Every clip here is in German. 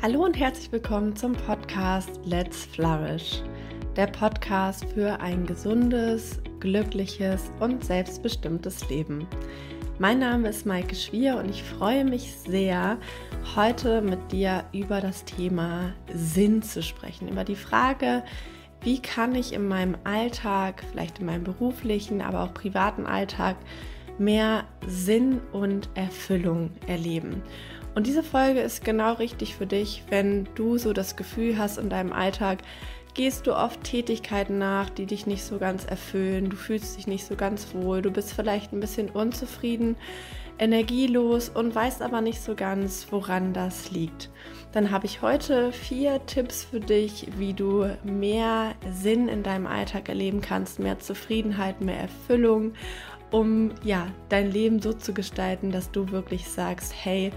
Hallo und herzlich willkommen zum Podcast Let's Flourish, der Podcast für ein gesundes, glückliches und selbstbestimmtes Leben. Mein Name ist Maike Schwier und ich freue mich sehr, heute mit dir über das Thema Sinn zu sprechen, über die Frage, wie kann ich in meinem Alltag, vielleicht in meinem beruflichen, aber auch privaten Alltag, mehr Sinn und Erfüllung erleben. Und diese Folge ist genau richtig für dich, wenn du so das Gefühl hast in deinem Alltag, gehst du oft Tätigkeiten nach, die dich nicht so ganz erfüllen, du fühlst dich nicht so ganz wohl, du bist vielleicht ein bisschen unzufrieden, energielos und weißt aber nicht so ganz, woran das liegt. Dann habe ich heute vier Tipps für dich, wie du mehr Sinn in deinem Alltag erleben kannst, mehr Zufriedenheit, mehr Erfüllung, um ja, dein Leben so zu gestalten, dass du wirklich sagst, hey,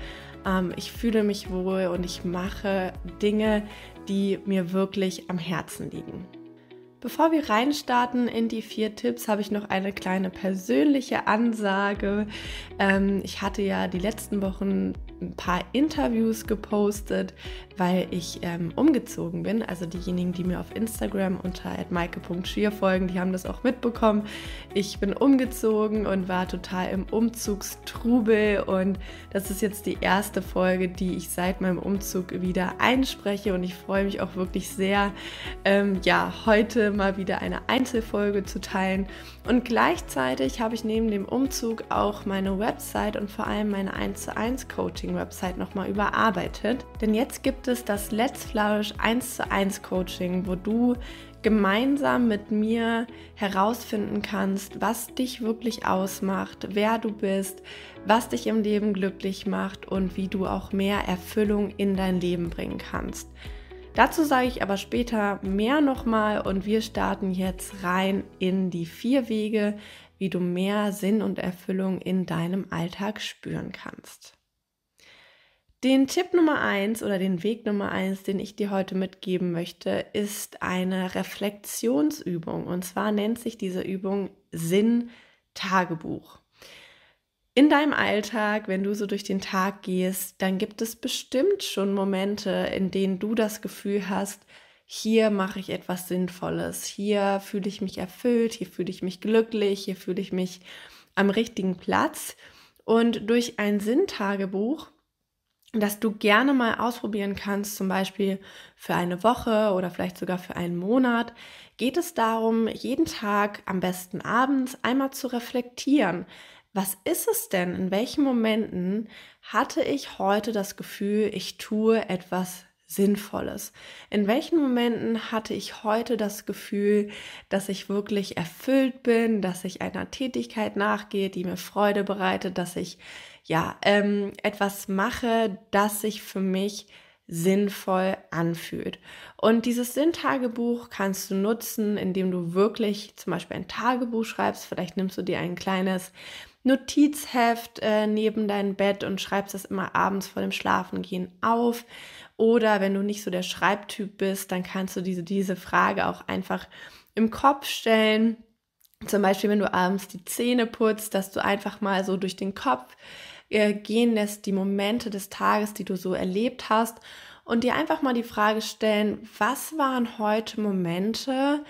ähm, ich fühle mich wohl und ich mache Dinge, die mir wirklich am Herzen liegen. Bevor wir reinstarten in die vier Tipps, habe ich noch eine kleine persönliche Ansage. Ähm, ich hatte ja die letzten Wochen ein paar Interviews gepostet, weil ich ähm, umgezogen bin. Also diejenigen, die mir auf Instagram unter @maike.schier folgen, die haben das auch mitbekommen. Ich bin umgezogen und war total im Umzugstrubel und das ist jetzt die erste Folge, die ich seit meinem Umzug wieder einspreche und ich freue mich auch wirklich sehr, ähm, ja heute mal wieder eine Einzelfolge zu teilen und gleichzeitig habe ich neben dem Umzug auch meine Website und vor allem meine 1 zu 1 Coaching Dating-Website nochmal überarbeitet. Denn jetzt gibt es das Let's Flourish 1 zu 1 Coaching, wo du gemeinsam mit mir herausfinden kannst, was dich wirklich ausmacht, wer du bist, was dich im Leben glücklich macht und wie du auch mehr Erfüllung in dein Leben bringen kannst. Dazu sage ich aber später mehr nochmal und wir starten jetzt rein in die vier Wege, wie du mehr Sinn und Erfüllung in deinem Alltag spüren kannst. Den Tipp Nummer eins oder den Weg Nummer eins, den ich dir heute mitgeben möchte, ist eine Reflexionsübung. Und zwar nennt sich diese Übung Sinn-Tagebuch. In deinem Alltag, wenn du so durch den Tag gehst, dann gibt es bestimmt schon Momente, in denen du das Gefühl hast, hier mache ich etwas Sinnvolles, hier fühle ich mich erfüllt, hier fühle ich mich glücklich, hier fühle ich mich am richtigen Platz. Und durch ein Sinntagebuch dass du gerne mal ausprobieren kannst, zum Beispiel für eine Woche oder vielleicht sogar für einen Monat, geht es darum, jeden Tag, am besten abends, einmal zu reflektieren. Was ist es denn? In welchen Momenten hatte ich heute das Gefühl, ich tue etwas Sinnvolles? In welchen Momenten hatte ich heute das Gefühl, dass ich wirklich erfüllt bin, dass ich einer Tätigkeit nachgehe, die mir Freude bereitet, dass ich ja, ähm, etwas mache, das sich für mich sinnvoll anfühlt. Und dieses Sinntagebuch kannst du nutzen, indem du wirklich zum Beispiel ein Tagebuch schreibst. Vielleicht nimmst du dir ein kleines Notizheft äh, neben dein Bett und schreibst das immer abends vor dem Schlafengehen auf. Oder wenn du nicht so der Schreibtyp bist, dann kannst du diese, diese Frage auch einfach im Kopf stellen. Zum Beispiel, wenn du abends die Zähne putzt, dass du einfach mal so durch den Kopf äh, gehen lässt, die Momente des Tages, die du so erlebt hast und dir einfach mal die Frage stellen, was waren heute Momente,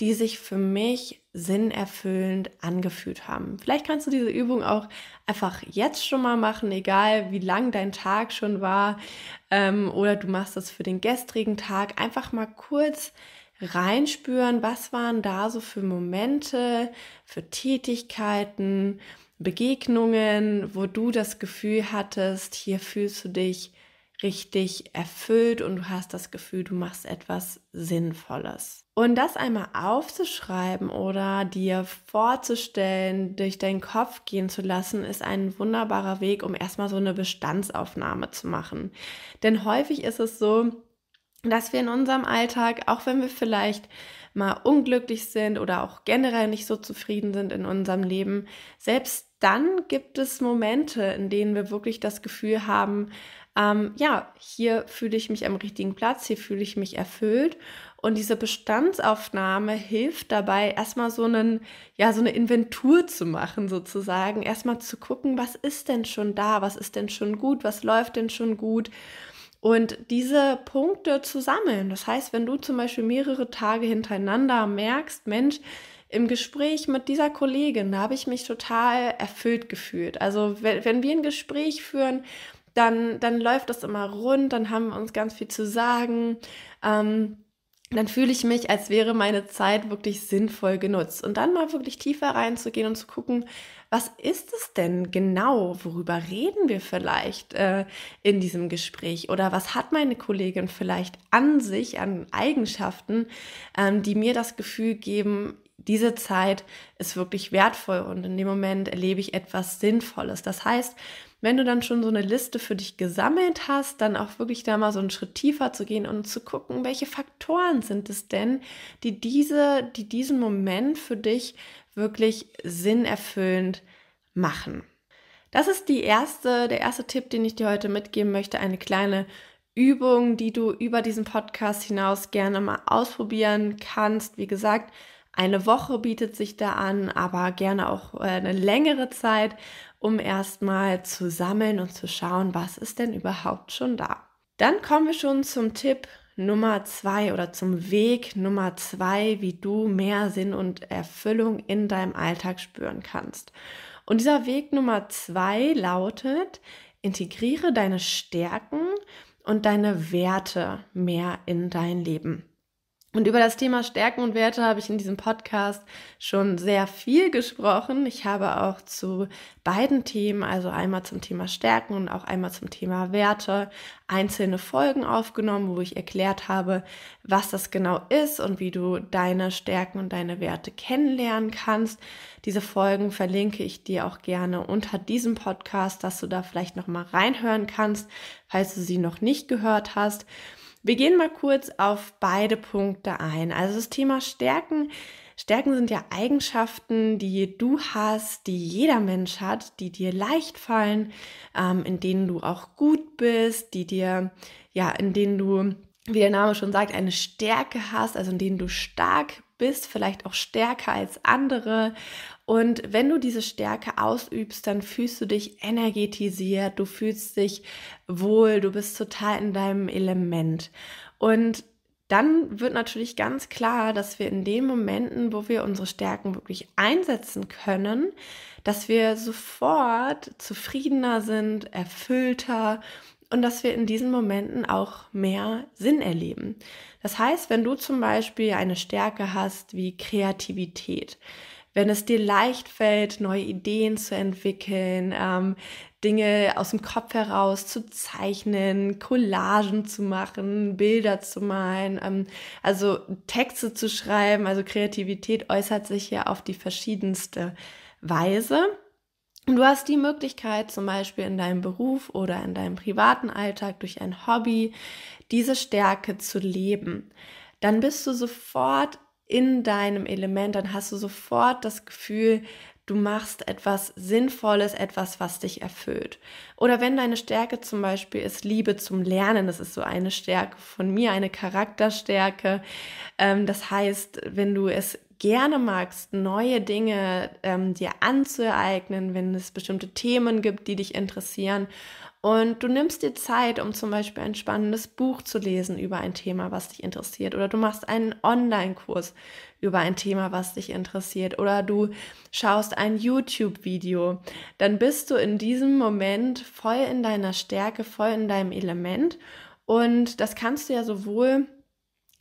die sich für mich sinnerfüllend angefühlt haben. Vielleicht kannst du diese Übung auch einfach jetzt schon mal machen, egal wie lang dein Tag schon war ähm, oder du machst das für den gestrigen Tag. Einfach mal kurz reinspüren, was waren da so für Momente, für Tätigkeiten, Begegnungen, wo du das Gefühl hattest, hier fühlst du dich richtig erfüllt und du hast das Gefühl, du machst etwas Sinnvolles. Und das einmal aufzuschreiben oder dir vorzustellen, durch deinen Kopf gehen zu lassen, ist ein wunderbarer Weg, um erstmal so eine Bestandsaufnahme zu machen. Denn häufig ist es so, dass wir in unserem Alltag, auch wenn wir vielleicht mal unglücklich sind oder auch generell nicht so zufrieden sind in unserem Leben, selbst dann gibt es Momente, in denen wir wirklich das Gefühl haben, ähm, ja, hier fühle ich mich am richtigen Platz, hier fühle ich mich erfüllt. Und diese Bestandsaufnahme hilft dabei, erstmal so einen, ja, so eine Inventur zu machen, sozusagen. Erstmal zu gucken, was ist denn schon da, was ist denn schon gut, was läuft denn schon gut und diese Punkte zu sammeln. Das heißt, wenn du zum Beispiel mehrere Tage hintereinander merkst, Mensch, im Gespräch mit dieser Kollegin, habe ich mich total erfüllt gefühlt. Also wenn, wenn wir ein Gespräch führen, dann, dann läuft das immer rund, dann haben wir uns ganz viel zu sagen. Ähm, dann fühle ich mich, als wäre meine Zeit wirklich sinnvoll genutzt. Und dann mal wirklich tiefer reinzugehen und zu gucken, was ist es denn genau? Worüber reden wir vielleicht äh, in diesem Gespräch? Oder was hat meine Kollegin vielleicht an sich, an Eigenschaften, ähm, die mir das Gefühl geben, diese Zeit ist wirklich wertvoll und in dem Moment erlebe ich etwas Sinnvolles. Das heißt, wenn du dann schon so eine Liste für dich gesammelt hast, dann auch wirklich da mal so einen Schritt tiefer zu gehen und zu gucken, welche Faktoren sind es denn, die diese, die diesen Moment für dich wirklich sinnerfüllend machen. Das ist die erste, der erste Tipp, den ich dir heute mitgeben möchte, eine kleine Übung, die du über diesen Podcast hinaus gerne mal ausprobieren kannst. Wie gesagt, eine Woche bietet sich da an, aber gerne auch äh, eine längere Zeit, um erstmal zu sammeln und zu schauen, was ist denn überhaupt schon da. Dann kommen wir schon zum Tipp Nummer zwei oder zum Weg Nummer zwei, wie du mehr Sinn und Erfüllung in deinem Alltag spüren kannst. Und dieser Weg Nummer zwei lautet, integriere deine Stärken und deine Werte mehr in dein Leben. Und über das Thema Stärken und Werte habe ich in diesem Podcast schon sehr viel gesprochen. Ich habe auch zu beiden Themen, also einmal zum Thema Stärken und auch einmal zum Thema Werte, einzelne Folgen aufgenommen, wo ich erklärt habe, was das genau ist und wie du deine Stärken und deine Werte kennenlernen kannst. Diese Folgen verlinke ich dir auch gerne unter diesem Podcast, dass du da vielleicht noch mal reinhören kannst, falls du sie noch nicht gehört hast. Wir gehen mal kurz auf beide Punkte ein. Also das Thema Stärken. Stärken sind ja Eigenschaften, die du hast, die jeder Mensch hat, die dir leicht fallen, ähm, in denen du auch gut bist, die dir, ja, in denen du, wie der Name schon sagt, eine Stärke hast, also in denen du stark bist, vielleicht auch stärker als andere und wenn du diese Stärke ausübst, dann fühlst du dich energetisiert, du fühlst dich wohl, du bist total in deinem Element. Und dann wird natürlich ganz klar, dass wir in den Momenten, wo wir unsere Stärken wirklich einsetzen können, dass wir sofort zufriedener sind, erfüllter und dass wir in diesen Momenten auch mehr Sinn erleben. Das heißt, wenn du zum Beispiel eine Stärke hast wie Kreativität, wenn es dir leicht fällt, neue Ideen zu entwickeln, ähm, Dinge aus dem Kopf heraus zu zeichnen, Collagen zu machen, Bilder zu malen, ähm, also Texte zu schreiben. Also Kreativität äußert sich ja auf die verschiedenste Weise. Du hast die Möglichkeit, zum Beispiel in deinem Beruf oder in deinem privaten Alltag durch ein Hobby diese Stärke zu leben. Dann bist du sofort in deinem Element, dann hast du sofort das Gefühl, du machst etwas Sinnvolles, etwas, was dich erfüllt. Oder wenn deine Stärke zum Beispiel ist Liebe zum Lernen, das ist so eine Stärke von mir, eine Charakterstärke. Ähm, das heißt, wenn du es gerne magst, neue Dinge ähm, dir anzueignen, wenn es bestimmte Themen gibt, die dich interessieren. Und du nimmst dir Zeit, um zum Beispiel ein spannendes Buch zu lesen über ein Thema, was dich interessiert. Oder du machst einen Online-Kurs über ein Thema, was dich interessiert. Oder du schaust ein YouTube-Video. Dann bist du in diesem Moment voll in deiner Stärke, voll in deinem Element. Und das kannst du ja sowohl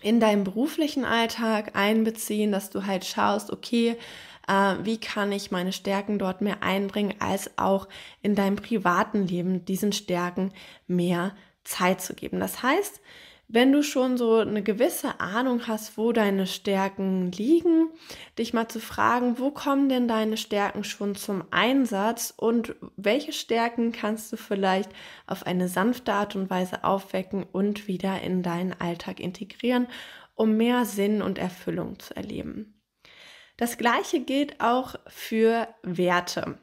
in deinem beruflichen Alltag einbeziehen, dass du halt schaust, okay, äh, wie kann ich meine Stärken dort mehr einbringen, als auch in deinem privaten Leben diesen Stärken mehr Zeit zu geben. Das heißt, wenn du schon so eine gewisse Ahnung hast, wo deine Stärken liegen, dich mal zu fragen, wo kommen denn deine Stärken schon zum Einsatz und welche Stärken kannst du vielleicht auf eine sanfte Art und Weise aufwecken und wieder in deinen Alltag integrieren, um mehr Sinn und Erfüllung zu erleben. Das gleiche gilt auch für Werte.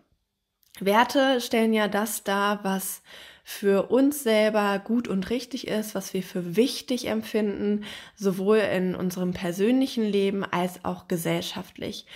Werte stellen ja das dar, was für uns selber gut und richtig ist, was wir für wichtig empfinden, sowohl in unserem persönlichen Leben als auch gesellschaftlich.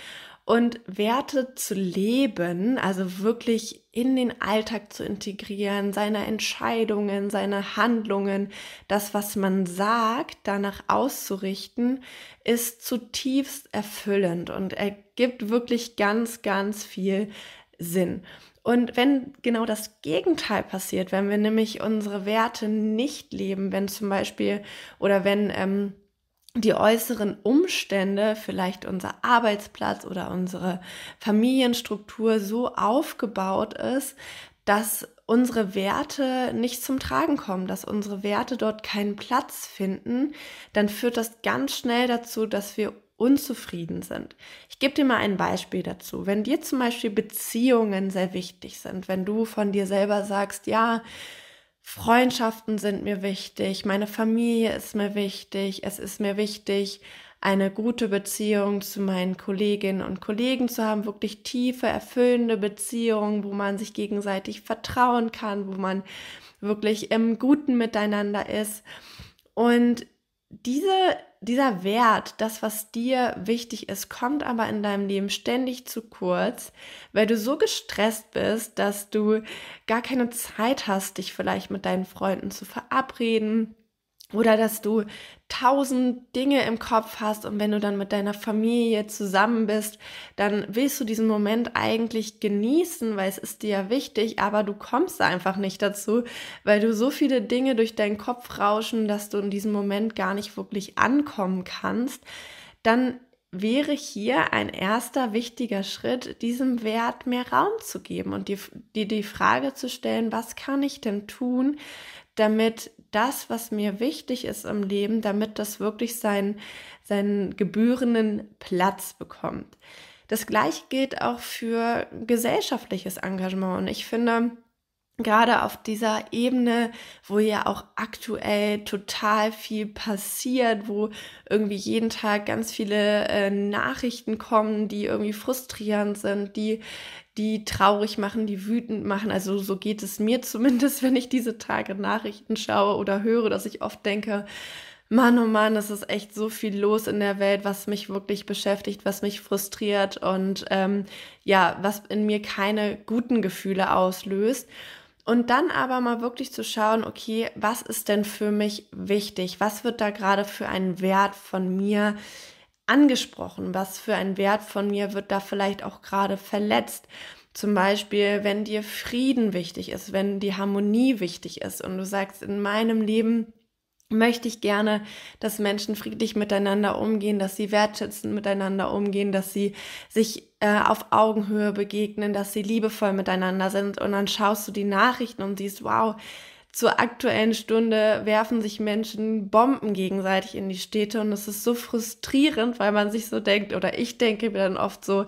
Und Werte zu leben, also wirklich in den Alltag zu integrieren, seine Entscheidungen, seine Handlungen, das, was man sagt, danach auszurichten, ist zutiefst erfüllend und ergibt wirklich ganz, ganz viel Sinn. Und wenn genau das Gegenteil passiert, wenn wir nämlich unsere Werte nicht leben, wenn zum Beispiel oder wenn ähm, die äußeren Umstände, vielleicht unser Arbeitsplatz oder unsere Familienstruktur so aufgebaut ist, dass unsere Werte nicht zum Tragen kommen, dass unsere Werte dort keinen Platz finden, dann führt das ganz schnell dazu, dass wir unzufrieden sind. Ich gebe dir mal ein Beispiel dazu. Wenn dir zum Beispiel Beziehungen sehr wichtig sind, wenn du von dir selber sagst, ja, Freundschaften sind mir wichtig, meine Familie ist mir wichtig, es ist mir wichtig, eine gute Beziehung zu meinen Kolleginnen und Kollegen zu haben, wirklich tiefe, erfüllende Beziehungen, wo man sich gegenseitig vertrauen kann, wo man wirklich im Guten miteinander ist. Und diese dieser Wert, das, was dir wichtig ist, kommt aber in deinem Leben ständig zu kurz, weil du so gestresst bist, dass du gar keine Zeit hast, dich vielleicht mit deinen Freunden zu verabreden oder dass du tausend Dinge im Kopf hast und wenn du dann mit deiner Familie zusammen bist, dann willst du diesen Moment eigentlich genießen, weil es ist dir ja wichtig, aber du kommst einfach nicht dazu, weil du so viele Dinge durch deinen Kopf rauschen, dass du in diesem Moment gar nicht wirklich ankommen kannst. Dann wäre hier ein erster wichtiger Schritt, diesem Wert mehr Raum zu geben und dir die, die Frage zu stellen, was kann ich denn tun, damit das, was mir wichtig ist im Leben, damit das wirklich seinen, seinen gebührenden Platz bekommt. Das gleiche gilt auch für gesellschaftliches Engagement. Und ich finde, gerade auf dieser Ebene, wo ja auch aktuell total viel passiert, wo irgendwie jeden Tag ganz viele äh, Nachrichten kommen, die irgendwie frustrierend sind, die die traurig machen, die wütend machen. Also so geht es mir zumindest, wenn ich diese Tage Nachrichten schaue oder höre, dass ich oft denke, Mann, oh Mann, es ist echt so viel los in der Welt, was mich wirklich beschäftigt, was mich frustriert und ähm, ja, was in mir keine guten Gefühle auslöst. Und dann aber mal wirklich zu schauen, okay, was ist denn für mich wichtig? Was wird da gerade für einen Wert von mir angesprochen? Was für ein Wert von mir wird da vielleicht auch gerade verletzt? Zum Beispiel, wenn dir Frieden wichtig ist, wenn die Harmonie wichtig ist und du sagst, in meinem Leben möchte ich gerne, dass Menschen friedlich miteinander umgehen, dass sie wertschätzend miteinander umgehen, dass sie sich äh, auf Augenhöhe begegnen, dass sie liebevoll miteinander sind. Und dann schaust du die Nachrichten und siehst, wow, zur aktuellen Stunde werfen sich Menschen Bomben gegenseitig in die Städte und es ist so frustrierend, weil man sich so denkt oder ich denke mir dann oft so,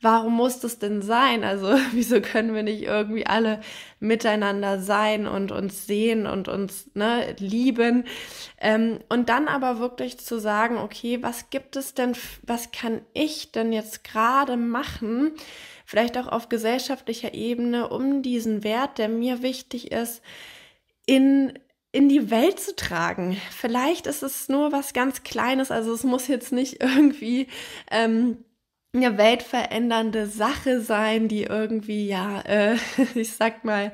warum muss das denn sein? Also wieso können wir nicht irgendwie alle miteinander sein und uns sehen und uns ne, lieben? Ähm, und dann aber wirklich zu sagen, okay, was gibt es denn, was kann ich denn jetzt gerade machen? Vielleicht auch auf gesellschaftlicher Ebene, um diesen Wert, der mir wichtig ist, in in die Welt zu tragen. Vielleicht ist es nur was ganz Kleines, also es muss jetzt nicht irgendwie ähm, eine weltverändernde Sache sein, die irgendwie, ja, äh, ich sag mal,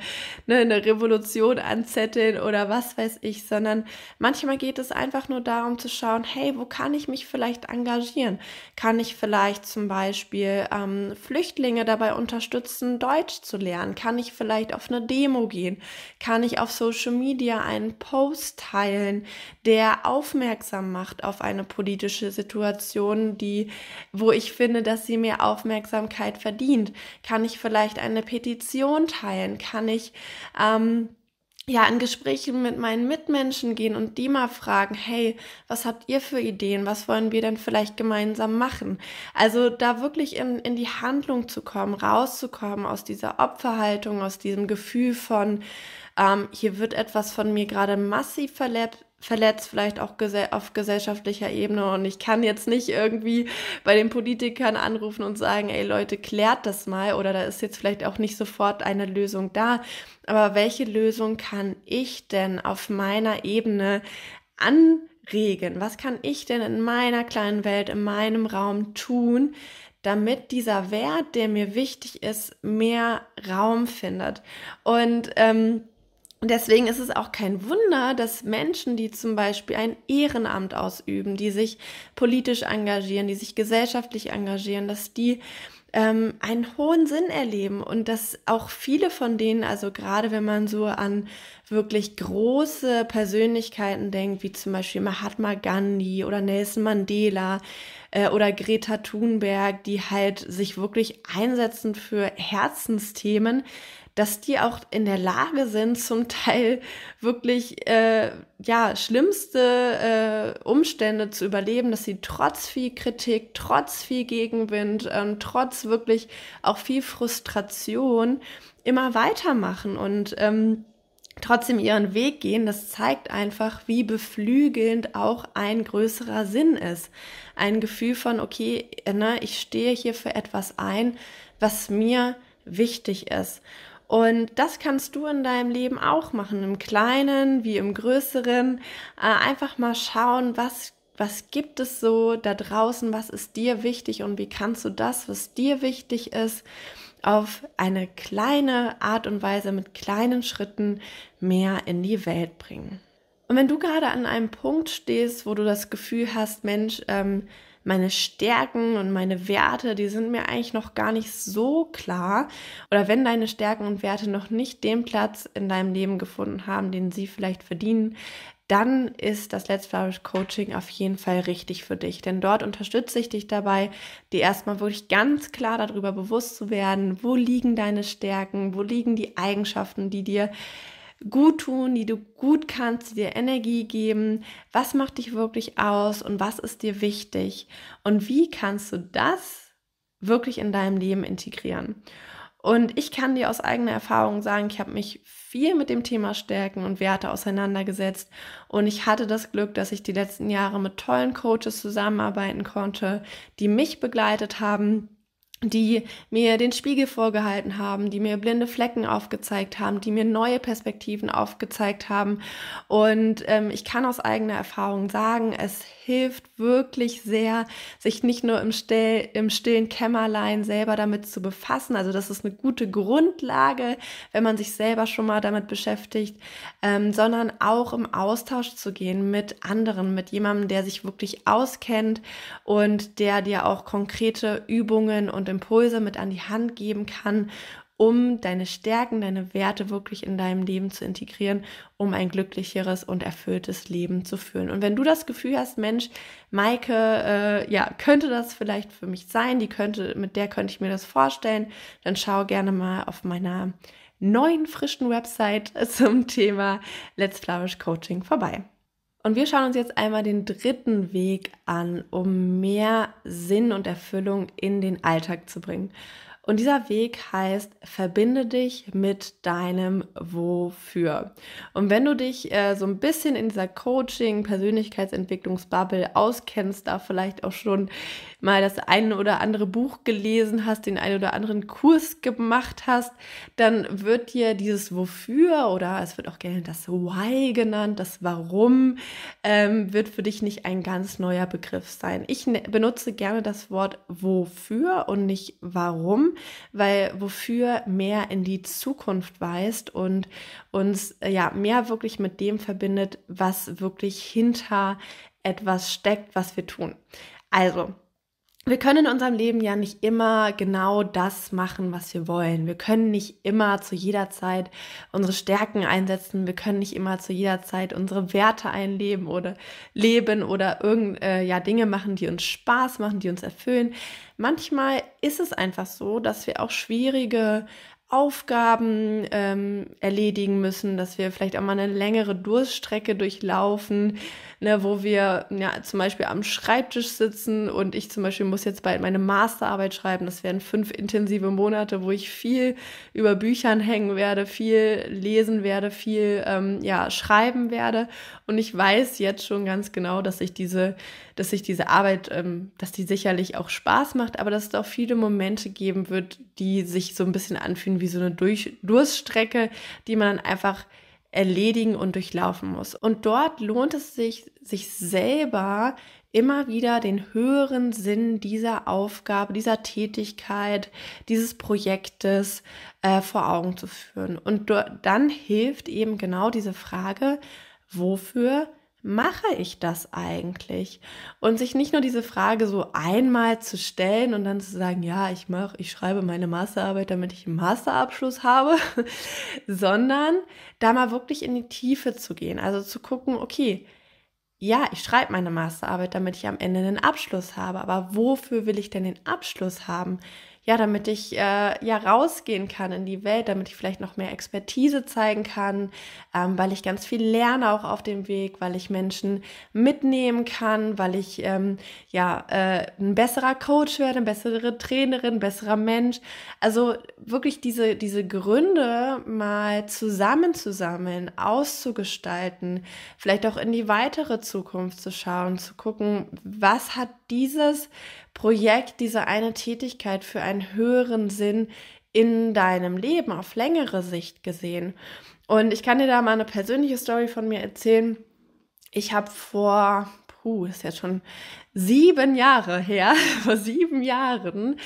ne, eine Revolution anzetteln oder was weiß ich, sondern manchmal geht es einfach nur darum zu schauen, hey, wo kann ich mich vielleicht engagieren? Kann ich vielleicht zum Beispiel ähm, Flüchtlinge dabei unterstützen, Deutsch zu lernen? Kann ich vielleicht auf eine Demo gehen? Kann ich auf Social Media einen Post teilen, der aufmerksam macht auf eine politische Situation, die, wo ich finde, dass sie mehr Aufmerksamkeit verdient? Kann ich vielleicht eine Petition teilen? Kann ich ähm, ja, in Gesprächen mit meinen Mitmenschen gehen und die mal fragen, hey, was habt ihr für Ideen? Was wollen wir denn vielleicht gemeinsam machen? Also da wirklich in, in die Handlung zu kommen, rauszukommen aus dieser Opferhaltung, aus diesem Gefühl von, ähm, hier wird etwas von mir gerade massiv verletzt, verletzt, vielleicht auch gese auf gesellschaftlicher Ebene. Und ich kann jetzt nicht irgendwie bei den Politikern anrufen und sagen, ey Leute, klärt das mal oder da ist jetzt vielleicht auch nicht sofort eine Lösung da. Aber welche Lösung kann ich denn auf meiner Ebene anregen? Was kann ich denn in meiner kleinen Welt, in meinem Raum tun? damit dieser Wert, der mir wichtig ist, mehr Raum findet. Und ähm, und deswegen ist es auch kein Wunder, dass Menschen, die zum Beispiel ein Ehrenamt ausüben, die sich politisch engagieren, die sich gesellschaftlich engagieren, dass die ähm, einen hohen Sinn erleben und dass auch viele von denen, also gerade wenn man so an wirklich große Persönlichkeiten denkt, wie zum Beispiel Mahatma Gandhi oder Nelson Mandela äh, oder Greta Thunberg, die halt sich wirklich einsetzen für Herzensthemen, dass die auch in der Lage sind, zum Teil wirklich äh, ja schlimmste äh, Umstände zu überleben, dass sie trotz viel Kritik, trotz viel Gegenwind, ähm, trotz wirklich auch viel Frustration immer weitermachen und ähm, trotzdem ihren Weg gehen, das zeigt einfach, wie beflügelnd auch ein größerer Sinn ist. Ein Gefühl von, okay, ne, ich stehe hier für etwas ein, was mir wichtig ist. Und das kannst du in deinem Leben auch machen, im kleinen wie im größeren. Äh, einfach mal schauen, was was gibt es so da draußen, was ist dir wichtig und wie kannst du das, was dir wichtig ist, auf eine kleine Art und Weise mit kleinen Schritten mehr in die Welt bringen. Und wenn du gerade an einem Punkt stehst, wo du das Gefühl hast, Mensch, ähm, meine Stärken und meine Werte, die sind mir eigentlich noch gar nicht so klar. Oder wenn deine Stärken und Werte noch nicht den Platz in deinem Leben gefunden haben, den sie vielleicht verdienen, dann ist das Let's Flourish Coaching auf jeden Fall richtig für dich. Denn dort unterstütze ich dich dabei, dir erstmal wirklich ganz klar darüber bewusst zu werden, wo liegen deine Stärken, wo liegen die Eigenschaften, die dir gut tun, die du gut kannst, die dir Energie geben. Was macht dich wirklich aus und was ist dir wichtig? Und wie kannst du das wirklich in deinem Leben integrieren? Und ich kann dir aus eigener Erfahrung sagen, ich habe mich viel mit dem Thema Stärken und Werte auseinandergesetzt und ich hatte das Glück, dass ich die letzten Jahre mit tollen Coaches zusammenarbeiten konnte, die mich begleitet haben die mir den Spiegel vorgehalten haben, die mir blinde Flecken aufgezeigt haben, die mir neue Perspektiven aufgezeigt haben. Und ähm, ich kann aus eigener Erfahrung sagen, es hilft wirklich sehr, sich nicht nur im, Still, im stillen Kämmerlein selber damit zu befassen. Also das ist eine gute Grundlage, wenn man sich selber schon mal damit beschäftigt, ähm, sondern auch im Austausch zu gehen mit anderen, mit jemandem, der sich wirklich auskennt und der dir auch konkrete Übungen und Impulse mit an die Hand geben kann, um deine Stärken, deine Werte wirklich in deinem Leben zu integrieren, um ein glücklicheres und erfülltes Leben zu führen. Und wenn du das Gefühl hast, Mensch, Maike, äh, ja, könnte das vielleicht für mich sein, die könnte, mit der könnte ich mir das vorstellen, dann schau gerne mal auf meiner neuen frischen Website zum Thema Let's Flourish Coaching vorbei. Und wir schauen uns jetzt einmal den dritten Weg an, um mehr Sinn und Erfüllung in den Alltag zu bringen. Und dieser Weg heißt, verbinde dich mit deinem Wofür. Und wenn du dich äh, so ein bisschen in dieser Coaching, Persönlichkeitsentwicklungsbubble auskennst, da vielleicht auch schon mal das eine oder andere Buch gelesen hast, den einen oder anderen Kurs gemacht hast, dann wird dir dieses Wofür oder es wird auch gerne das Why genannt, das Warum, ähm, wird für dich nicht ein ganz neuer Begriff sein. Ich ne-, benutze gerne das Wort Wofür und nicht Warum, weil wofür mehr in die Zukunft weist und uns äh, ja mehr wirklich mit dem verbindet, was wirklich hinter etwas steckt, was wir tun. Also, wir können in unserem Leben ja nicht immer genau das machen, was wir wollen. Wir können nicht immer zu jeder Zeit unsere Stärken einsetzen. Wir können nicht immer zu jeder Zeit unsere Werte einleben oder leben oder irgend, äh, ja, Dinge machen, die uns Spaß machen, die uns erfüllen. Manchmal ist es einfach so, dass wir auch schwierige Aufgaben ähm, erledigen müssen, dass wir vielleicht auch mal eine längere Durststrecke durchlaufen, ne, wo wir ja, zum Beispiel am Schreibtisch sitzen und ich zum Beispiel muss jetzt bald meine Masterarbeit schreiben. Das werden fünf intensive Monate, wo ich viel über Büchern hängen werde, viel lesen werde, viel ähm, ja, schreiben werde. Und ich weiß jetzt schon ganz genau, dass ich diese, dass ich diese Arbeit, ähm, dass die sicherlich auch Spaß macht, aber dass es auch viele Momente geben wird, die sich so ein bisschen anfühlen wie so eine Durch Durststrecke, die man dann einfach erledigen und durchlaufen muss. Und dort lohnt es sich, sich selber immer wieder den höheren Sinn dieser Aufgabe, dieser Tätigkeit, dieses Projektes äh, vor Augen zu führen. Und dann hilft eben genau diese Frage, wofür mache ich das eigentlich? Und sich nicht nur diese Frage so einmal zu stellen und dann zu sagen, ja, ich mache, ich schreibe meine Masterarbeit, damit ich einen Masterabschluss habe, sondern da mal wirklich in die Tiefe zu gehen. Also zu gucken, okay, ja, ich schreibe meine Masterarbeit, damit ich am Ende einen Abschluss habe, aber wofür will ich denn den Abschluss haben? ja, damit ich äh, ja rausgehen kann in die Welt, damit ich vielleicht noch mehr Expertise zeigen kann, ähm, weil ich ganz viel lerne auch auf dem Weg, weil ich Menschen mitnehmen kann, weil ich ähm, ja äh, ein besserer Coach werde, eine bessere Trainerin, ein besserer Mensch. Also wirklich diese, diese Gründe mal zusammenzusammeln, auszugestalten, vielleicht auch in die weitere Zukunft zu schauen, zu gucken, was hat dieses Projekt, diese eine Tätigkeit für einen höheren Sinn in deinem Leben auf längere Sicht gesehen. Und ich kann dir da mal eine persönliche Story von mir erzählen. Ich habe vor, puh, ist ja schon sieben Jahre her, vor sieben Jahren,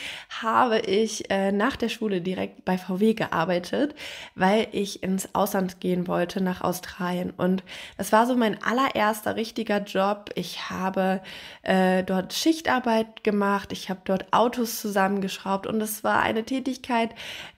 habe ich äh, nach der Schule direkt bei VW gearbeitet, weil ich ins Ausland gehen wollte, nach Australien. Und das war so mein allererster richtiger Job. Ich habe äh, dort Schichtarbeit gemacht, ich habe dort Autos zusammengeschraubt und es war eine Tätigkeit,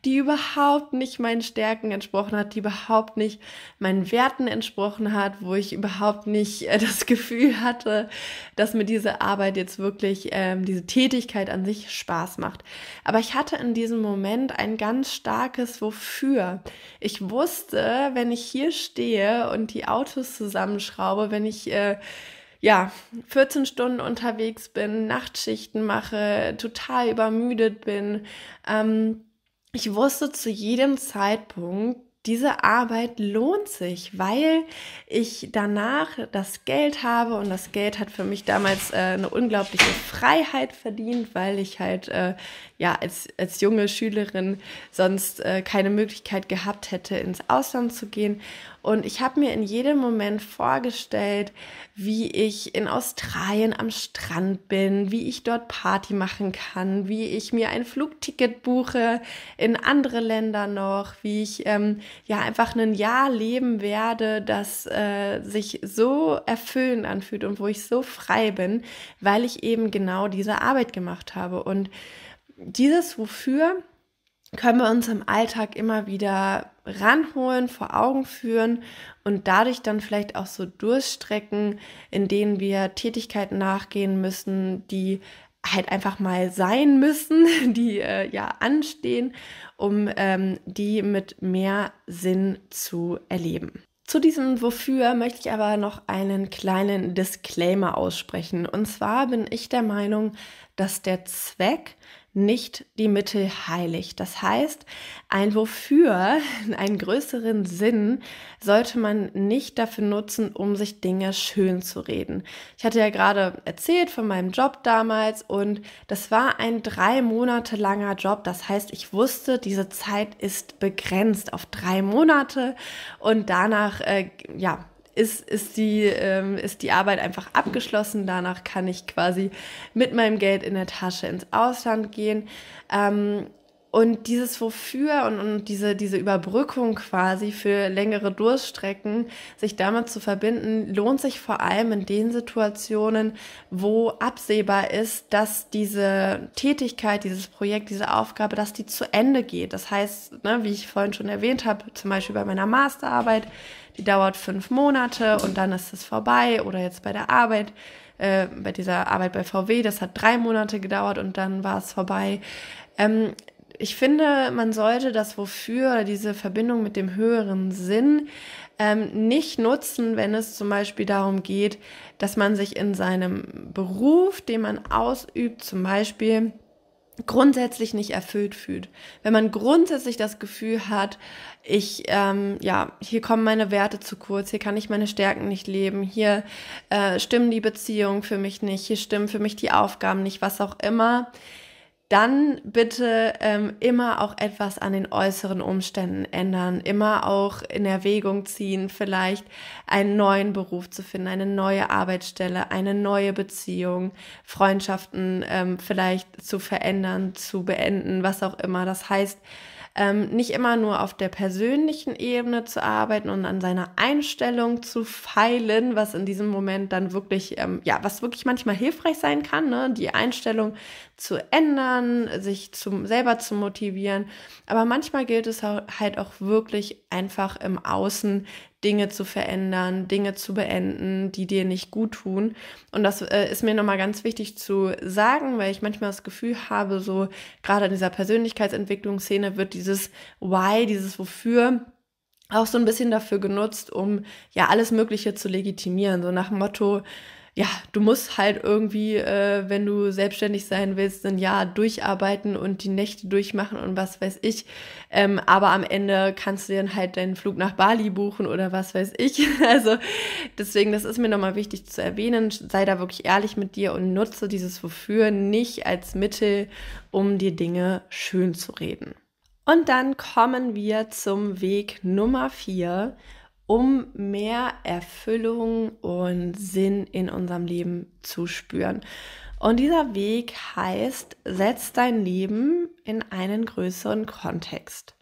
die überhaupt nicht meinen Stärken entsprochen hat, die überhaupt nicht meinen Werten entsprochen hat, wo ich überhaupt nicht äh, das Gefühl hatte, dass mir diese Arbeit jetzt wirklich ähm, diese Tätigkeit an sich Spaß macht. Aber ich hatte in diesem Moment ein ganz starkes Wofür. Ich wusste, wenn ich hier stehe und die Autos zusammenschraube, wenn ich äh, ja, 14 Stunden unterwegs bin, Nachtschichten mache, total übermüdet bin. Ähm, ich wusste zu jedem Zeitpunkt, diese Arbeit lohnt sich, weil ich danach das Geld habe und das Geld hat für mich damals äh, eine unglaubliche Freiheit verdient, weil ich halt äh, ja, als, als junge Schülerin sonst äh, keine Möglichkeit gehabt hätte, ins Ausland zu gehen. Und ich habe mir in jedem Moment vorgestellt, wie ich in Australien am Strand bin, wie ich dort Party machen kann, wie ich mir ein Flugticket buche in andere Länder noch, wie ich ähm, ja einfach ein Jahr leben werde, das äh, sich so erfüllend anfühlt und wo ich so frei bin, weil ich eben genau diese Arbeit gemacht habe. Und dieses Wofür können wir uns im Alltag immer wieder ranholen, vor Augen führen und dadurch dann vielleicht auch so durchstrecken, in denen wir Tätigkeiten nachgehen müssen, die halt einfach mal sein müssen, die äh, ja anstehen, um ähm, die mit mehr Sinn zu erleben. Zu diesem Wofür möchte ich aber noch einen kleinen Disclaimer aussprechen. Und zwar bin ich der Meinung, dass der Zweck nicht die Mittel heilig. Das heißt, ein Wofür, einen größeren Sinn sollte man nicht dafür nutzen, um sich Dinge schön zu reden. Ich hatte ja gerade erzählt von meinem Job damals und das war ein drei Monate langer Job. Das heißt, ich wusste, diese Zeit ist begrenzt auf drei Monate und danach, äh, ja, ist, ist, die, ähm, ist die Arbeit einfach abgeschlossen. Danach kann ich quasi mit meinem Geld in der Tasche ins Ausland gehen. Ähm, und dieses Wofür und, und, diese, diese Überbrückung quasi für längere Durststrecken, sich damit zu verbinden, lohnt sich vor allem in den Situationen, wo absehbar ist, dass diese Tätigkeit, dieses Projekt, diese Aufgabe, dass die zu Ende geht. Das heißt, ne, wie ich vorhin schon erwähnt habe, zum Beispiel bei meiner Masterarbeit, die dauert fünf Monate und dann ist es vorbei oder jetzt bei der Arbeit. Äh, bei dieser Arbeit bei VW, das hat drei Monate gedauert und dann war es vorbei. Ähm, ich finde, man sollte das Wofür diese Verbindung mit dem höheren Sinn ähm, nicht nutzen, wenn es zum Beispiel darum geht, dass man sich in seinem Beruf, den man ausübt, zum Beispiel grundsätzlich nicht erfüllt fühlt. Wenn man grundsätzlich das Gefühl hat, ich, ähm, ja, hier kommen meine Werte zu kurz, hier kann ich meine Stärken nicht leben, hier äh, stimmen die Beziehungen für mich nicht, hier stimmen für mich die Aufgaben nicht, was auch immer, dann bitte ähm, immer auch etwas an den äußeren Umständen ändern, immer auch in Erwägung ziehen, vielleicht einen neuen Beruf zu finden, eine neue Arbeitsstelle, eine neue Beziehung, Freundschaften ähm, vielleicht zu verändern, zu beenden, was auch immer. Das heißt, ähm, nicht immer nur auf der persönlichen Ebene zu arbeiten und an seiner Einstellung zu feilen, was in diesem Moment dann wirklich, ähm, ja, was wirklich manchmal hilfreich sein kann, ne? die Einstellung zu ändern, sich zum, selber zu motivieren. Aber manchmal gilt es halt auch wirklich einfach im Außen Dinge zu verändern, Dinge zu beenden, die dir nicht gut tun. Und das äh, ist mir nochmal ganz wichtig zu sagen, weil ich manchmal das Gefühl habe, so gerade in dieser Persönlichkeitsentwicklungsszene wird dieses Why, dieses Wofür auch so ein bisschen dafür genutzt, um ja alles Mögliche zu legitimieren. So nach dem Motto, ja, du musst halt irgendwie, äh, wenn du selbstständig sein willst, ein Jahr durcharbeiten und die Nächte durchmachen und was weiß ich. Ähm, aber am Ende kannst du dann halt deinen Flug nach Bali buchen oder was weiß ich. Also deswegen, das ist mir nochmal wichtig zu erwähnen. Sei da wirklich ehrlich mit dir und nutze dieses Wofür nicht als Mittel, um dir Dinge schön zu reden. Und dann kommen wir zum Weg Nummer 4 um mehr Erfüllung und Sinn in unserem Leben zu spüren. Und dieser Weg heißt, setz dein Leben in einen größeren Kontext.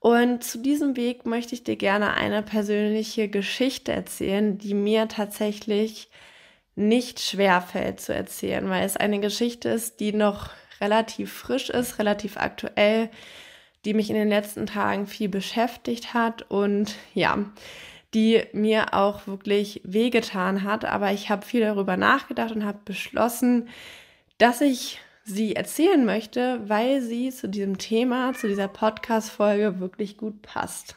Und zu diesem Weg möchte ich dir gerne eine persönliche Geschichte erzählen, die mir tatsächlich nicht schwer fällt zu erzählen, weil es eine Geschichte ist, die noch relativ frisch ist, relativ aktuell die mich in den letzten Tagen viel beschäftigt hat und ja, die mir auch wirklich wehgetan hat. Aber ich habe viel darüber nachgedacht und habe beschlossen, dass ich sie erzählen möchte, weil sie zu diesem Thema, zu dieser Podcast-Folge wirklich gut passt.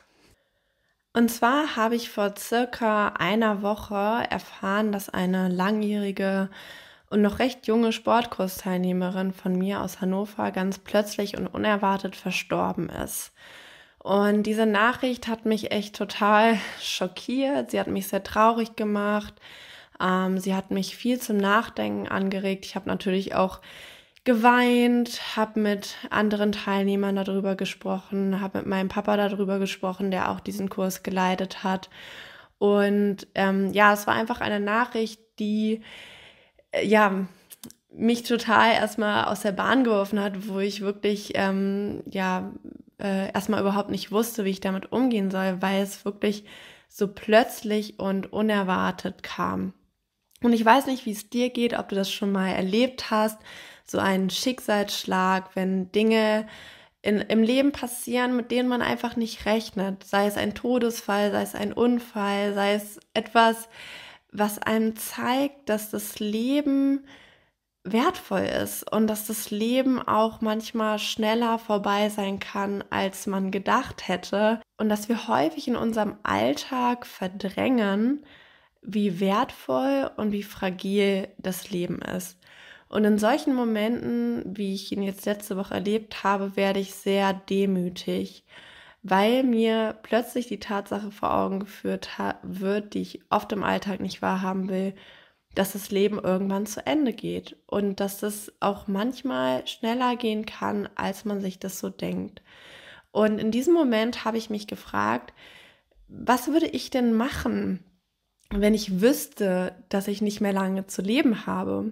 Und zwar habe ich vor circa einer Woche erfahren, dass eine langjährige und noch recht junge Sportkursteilnehmerin von mir aus Hannover ganz plötzlich und unerwartet verstorben ist. Und diese Nachricht hat mich echt total schockiert. Sie hat mich sehr traurig gemacht. Ähm, sie hat mich viel zum Nachdenken angeregt. Ich habe natürlich auch geweint, habe mit anderen Teilnehmern darüber gesprochen, habe mit meinem Papa darüber gesprochen, der auch diesen Kurs geleitet hat. Und ähm, ja, es war einfach eine Nachricht, die ja, mich total erstmal aus der Bahn geworfen hat, wo ich wirklich, ähm, ja, äh, erstmal überhaupt nicht wusste, wie ich damit umgehen soll, weil es wirklich so plötzlich und unerwartet kam. Und ich weiß nicht, wie es dir geht, ob du das schon mal erlebt hast, so einen Schicksalsschlag, wenn Dinge in, im Leben passieren, mit denen man einfach nicht rechnet, sei es ein Todesfall, sei es ein Unfall, sei es etwas, was einem zeigt, dass das Leben wertvoll ist und dass das Leben auch manchmal schneller vorbei sein kann, als man gedacht hätte und dass wir häufig in unserem Alltag verdrängen, wie wertvoll und wie fragil das Leben ist. Und in solchen Momenten, wie ich ihn jetzt letzte Woche erlebt habe, werde ich sehr demütig weil mir plötzlich die Tatsache vor Augen geführt wird, die ich oft im Alltag nicht wahrhaben will, dass das Leben irgendwann zu Ende geht und dass das auch manchmal schneller gehen kann, als man sich das so denkt. Und in diesem Moment habe ich mich gefragt, was würde ich denn machen, wenn ich wüsste, dass ich nicht mehr lange zu leben habe?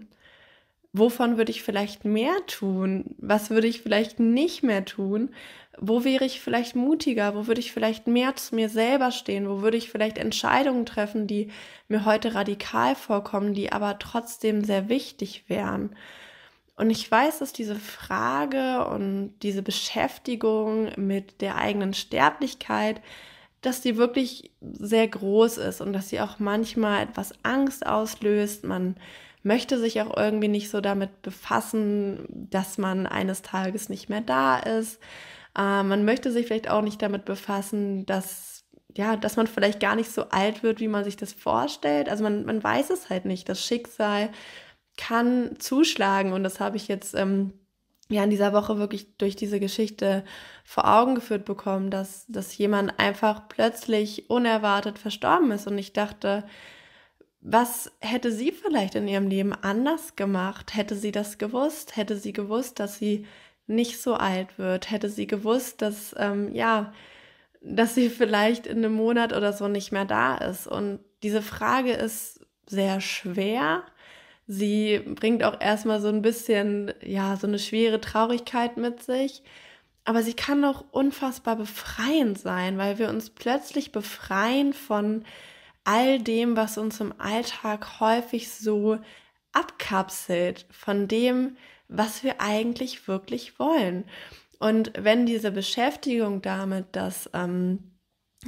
wovon würde ich vielleicht mehr tun? Was würde ich vielleicht nicht mehr tun? Wo wäre ich vielleicht mutiger? Wo würde ich vielleicht mehr zu mir selber stehen? Wo würde ich vielleicht Entscheidungen treffen, die mir heute radikal vorkommen, die aber trotzdem sehr wichtig wären? Und ich weiß, dass diese Frage und diese Beschäftigung mit der eigenen Sterblichkeit, dass die wirklich sehr groß ist und dass sie auch manchmal etwas Angst auslöst. Man möchte sich auch irgendwie nicht so damit befassen, dass man eines Tages nicht mehr da ist. Äh, man möchte sich vielleicht auch nicht damit befassen, dass ja, dass man vielleicht gar nicht so alt wird, wie man sich das vorstellt. Also man, man weiß es halt nicht. Das Schicksal kann zuschlagen und das habe ich jetzt ähm, ja in dieser Woche wirklich durch diese Geschichte vor Augen geführt bekommen, dass, dass jemand einfach plötzlich unerwartet verstorben ist. Und ich dachte, was hätte sie vielleicht in ihrem Leben anders gemacht? Hätte sie das gewusst? Hätte sie gewusst, dass sie nicht so alt wird? Hätte sie gewusst, dass, ähm, ja, dass sie vielleicht in einem Monat oder so nicht mehr da ist? Und diese Frage ist sehr schwer. Sie bringt auch erstmal so ein bisschen, ja, so eine schwere Traurigkeit mit sich. Aber sie kann auch unfassbar befreiend sein, weil wir uns plötzlich befreien von all dem, was uns im Alltag häufig so abkapselt von dem, was wir eigentlich wirklich wollen. Und wenn diese Beschäftigung damit, dass ähm,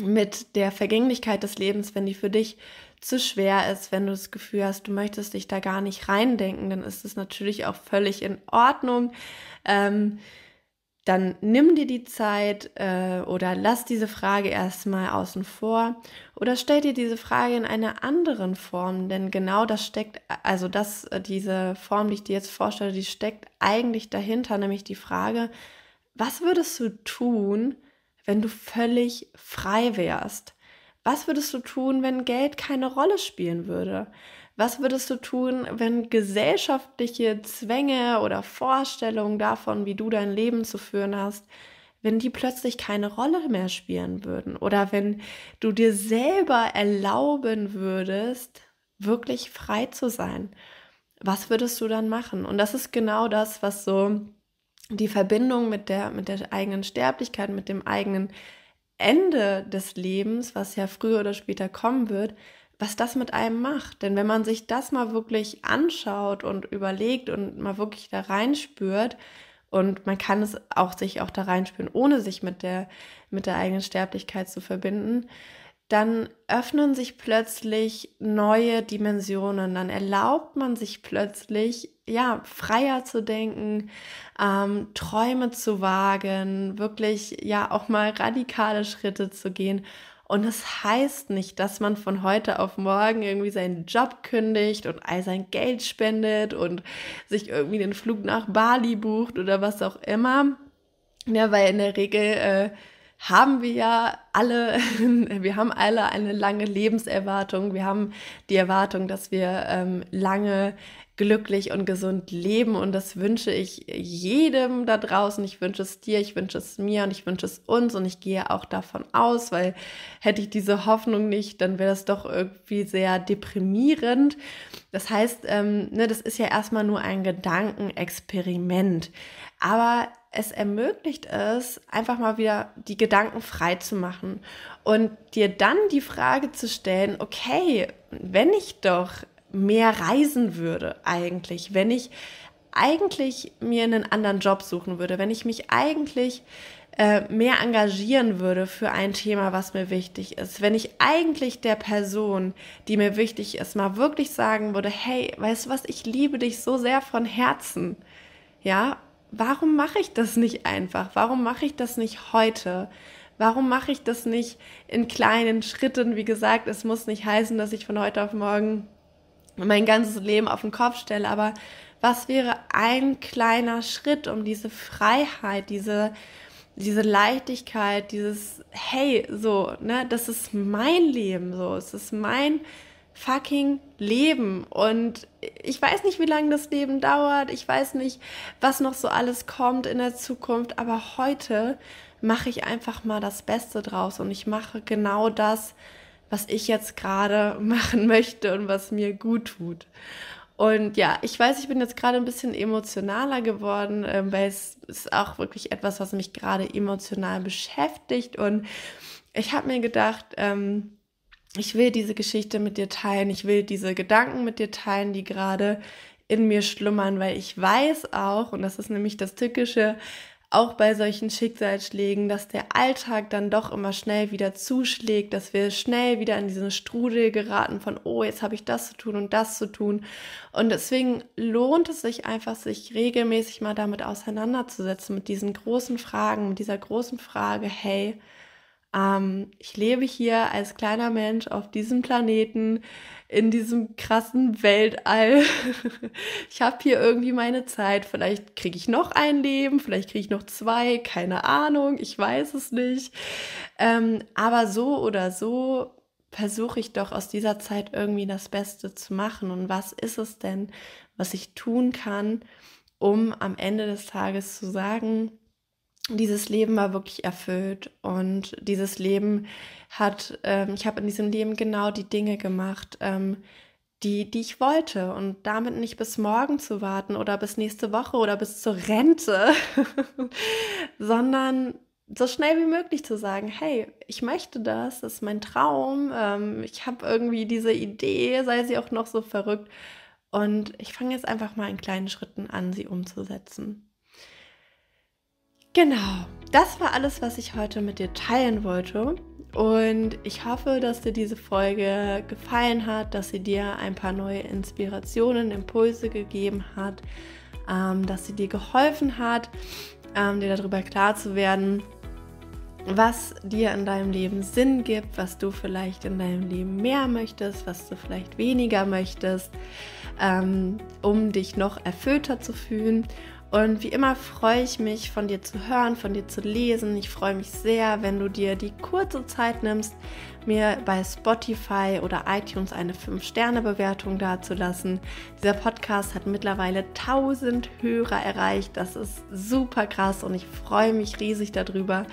mit der Vergänglichkeit des Lebens, wenn die für dich zu schwer ist, wenn du das Gefühl hast, du möchtest dich da gar nicht reindenken, dann ist es natürlich auch völlig in Ordnung. Ähm, dann nimm dir die Zeit äh, oder lass diese Frage erstmal außen vor oder stell dir diese Frage in einer anderen Form, denn genau das steckt, also das, äh, diese Form, die ich dir jetzt vorstelle, die steckt eigentlich dahinter, nämlich die Frage, was würdest du tun, wenn du völlig frei wärst? Was würdest du tun, wenn Geld keine Rolle spielen würde? Was würdest du tun, wenn gesellschaftliche Zwänge oder Vorstellungen davon, wie du dein Leben zu führen hast, wenn die plötzlich keine Rolle mehr spielen würden oder wenn du dir selber erlauben würdest, wirklich frei zu sein? Was würdest du dann machen? Und das ist genau das, was so die Verbindung mit der, mit der eigenen Sterblichkeit, mit dem eigenen Ende des Lebens, was ja früher oder später kommen wird, was das mit einem macht. Denn wenn man sich das mal wirklich anschaut und überlegt und mal wirklich da reinspürt, und man kann es auch sich auch da reinspüren, ohne sich mit der, mit der eigenen Sterblichkeit zu verbinden, dann öffnen sich plötzlich neue Dimensionen, dann erlaubt man sich plötzlich, ja, freier zu denken, ähm, Träume zu wagen, wirklich, ja, auch mal radikale Schritte zu gehen und das heißt nicht, dass man von heute auf morgen irgendwie seinen Job kündigt und all sein Geld spendet und sich irgendwie den Flug nach Bali bucht oder was auch immer. Ja, weil in der Regel äh, haben wir ja alle, wir haben alle eine lange Lebenserwartung. Wir haben die Erwartung, dass wir ähm, lange glücklich und gesund leben. Und das wünsche ich jedem da draußen. Ich wünsche es dir, ich wünsche es mir und ich wünsche es uns. Und ich gehe auch davon aus, weil hätte ich diese Hoffnung nicht, dann wäre das doch irgendwie sehr deprimierend. Das heißt, ähm, ne, das ist ja erstmal nur ein Gedankenexperiment. Aber es ermöglicht es, einfach mal wieder die Gedanken frei zu machen und dir dann die Frage zu stellen, okay, wenn ich doch mehr reisen würde eigentlich, wenn ich eigentlich mir einen anderen Job suchen würde, wenn ich mich eigentlich äh, mehr engagieren würde für ein Thema, was mir wichtig ist, wenn ich eigentlich der Person, die mir wichtig ist, mal wirklich sagen würde, hey, weißt du was, ich liebe dich so sehr von Herzen, ja, warum mache ich das nicht einfach? Warum mache ich das nicht heute? Warum mache ich das nicht in kleinen Schritten? Wie gesagt, es muss nicht heißen, dass ich von heute auf morgen mein ganzes Leben auf den Kopf stelle, aber was wäre ein kleiner Schritt, um diese Freiheit, diese, diese Leichtigkeit, dieses Hey, so, ne, das ist mein Leben, so, es ist mein fucking leben. Und ich weiß nicht, wie lange das Leben dauert. Ich weiß nicht, was noch so alles kommt in der Zukunft. Aber heute mache ich einfach mal das Beste draus. Und ich mache genau das, was ich jetzt gerade machen möchte und was mir gut tut. Und ja, ich weiß, ich bin jetzt gerade ein bisschen emotionaler geworden, äh, weil es ist auch wirklich etwas, was mich gerade emotional beschäftigt. Und ich habe mir gedacht, ähm, ich will diese Geschichte mit dir teilen, ich will diese Gedanken mit dir teilen, die gerade in mir schlummern, weil ich weiß auch, und das ist nämlich das Tückische, auch bei solchen Schicksalsschlägen, dass der Alltag dann doch immer schnell wieder zuschlägt, dass wir schnell wieder in diesen Strudel geraten von, oh, jetzt habe ich das zu tun und das zu tun. Und deswegen lohnt es sich einfach, sich regelmäßig mal damit auseinanderzusetzen, mit diesen großen Fragen, mit dieser großen Frage, hey, ähm, ich lebe hier als kleiner Mensch auf diesem Planeten, in diesem krassen Weltall. ich habe hier irgendwie meine Zeit. Vielleicht kriege ich noch ein Leben, vielleicht kriege ich noch zwei, keine Ahnung, ich weiß es nicht. Ähm, aber so oder so versuche ich doch aus dieser Zeit irgendwie das Beste zu machen. Und was ist es denn, was ich tun kann, um am Ende des Tages zu sagen, dieses Leben war wirklich erfüllt und dieses Leben hat, ähm, ich habe in diesem Leben genau die Dinge gemacht, ähm, die, die ich wollte und damit nicht bis morgen zu warten oder bis nächste Woche oder bis zur Rente, sondern so schnell wie möglich zu sagen, hey, ich möchte das, das ist mein Traum, ähm, ich habe irgendwie diese Idee, sei sie auch noch so verrückt und ich fange jetzt einfach mal in kleinen Schritten an, sie umzusetzen. Genau, das war alles, was ich heute mit dir teilen wollte. Und ich hoffe, dass dir diese Folge gefallen hat, dass sie dir ein paar neue Inspirationen, Impulse gegeben hat, ähm, dass sie dir geholfen hat, ähm, dir darüber klar zu werden, was dir in deinem Leben Sinn gibt, was du vielleicht in deinem Leben mehr möchtest, was du vielleicht weniger möchtest, ähm, um dich noch erfüllter zu fühlen. Und wie immer freue ich mich, von dir zu hören, von dir zu lesen. Ich freue mich sehr, wenn du dir die kurze Zeit nimmst, mir bei Spotify oder iTunes eine 5-Sterne-Bewertung dazulassen. Dieser Podcast hat mittlerweile 1000 Hörer erreicht. Das ist super krass und ich freue mich riesig darüber.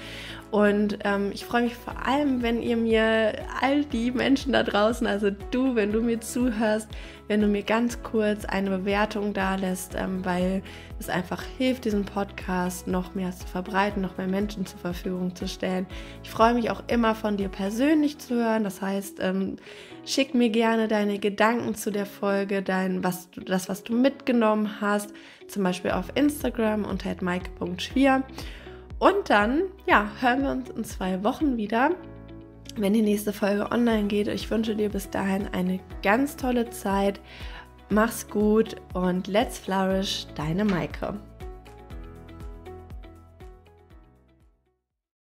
Und ähm, ich freue mich vor allem, wenn ihr mir all die Menschen da draußen, also du, wenn du mir zuhörst, wenn du mir ganz kurz eine Bewertung da lässt, ähm, weil es einfach hilft, diesen Podcast noch mehr zu verbreiten, noch mehr Menschen zur Verfügung zu stellen. Ich freue mich auch immer von dir persönlich zuhören. Das heißt, ähm, schick mir gerne deine Gedanken zu der Folge, dein, was, das, was du mitgenommen hast, zum Beispiel auf Instagram unter maike.schwier. Und dann, ja, hören wir uns in zwei Wochen wieder, wenn die nächste Folge online geht. Ich wünsche dir bis dahin eine ganz tolle Zeit. Mach's gut und let's flourish, deine Maike.